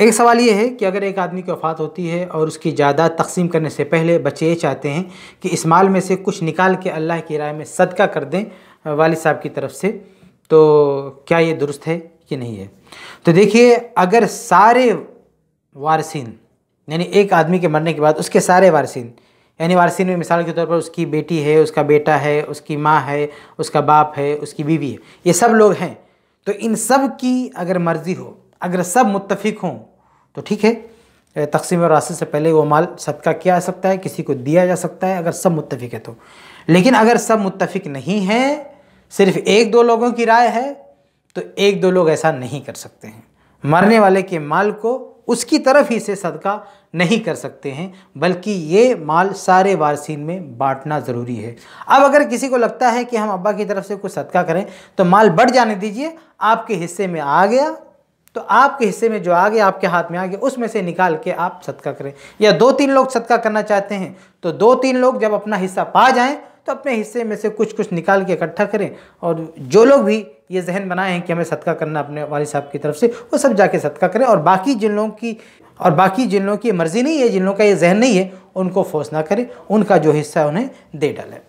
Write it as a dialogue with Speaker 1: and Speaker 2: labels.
Speaker 1: एक सवाल ये है कि अगर एक आदमी की वफ़ात होती है और उसकी जायदाद तकसीम करने से पहले बच्चे ये चाहते हैं कि इस माल में से कुछ निकाल के अल्लाह की राय में सदका कर दें वालिद साहब की तरफ से तो क्या ये दुरुस्त है कि नहीं है तो देखिए अगर सारे वारसिन यानी एक आदमी के मरने के बाद उसके सारे वारसिन यानी वारसिन में मिसाल के तौर पर उसकी बेटी है उसका बेटा है उसकी माँ है उसका बाप है उसकी बीवी है ये सब लोग हैं तो इन सब की अगर मर्ज़ी हो अगर सब मुतफिक हों तो ठीक है तकसीम राशि से पहले वो माल सदका किया जा सकता है किसी को दिया जा सकता है अगर सब मुतफिक है तो लेकिन अगर सब मुतफिक नहीं है सिर्फ एक दो लोगों की राय है तो एक दो लोग ऐसा नहीं कर सकते हैं मरने वाले के माल को उसकी तरफ ही से सदका नहीं कर सकते हैं बल्कि ये माल सारे वारसीन में बांटना ज़रूरी है अब अगर किसी को लगता है कि हम अब्बा की तरफ से कुछ सदका करें तो माल बढ़ जाने दीजिए आपके हिस्से में आ गया तो आपके हिस्से में जो आ गया आपके हाथ में आ गया उसमें से निकाल के आप सदका करें या दो तीन लोग सदका करना चाहते हैं तो दो तीन लोग जब अपना हिस्सा पा जाएँ तो अपने हिस्से में से कुछ कुछ निकाल के इकट्ठा करें और जो लोग भी ये जहन बनाए हैं कि हमें सदका करना अपने वाली साहब की तरफ से वो सब जाके सदका करें और बाकी जिन लोगों की और बाकी जिन लोगों की मर्ज़ी नहीं है जिन लोगों का ये जहन नहीं है उनको फोर्स ना करें उनका जो हिस्सा उन्हें दे डालें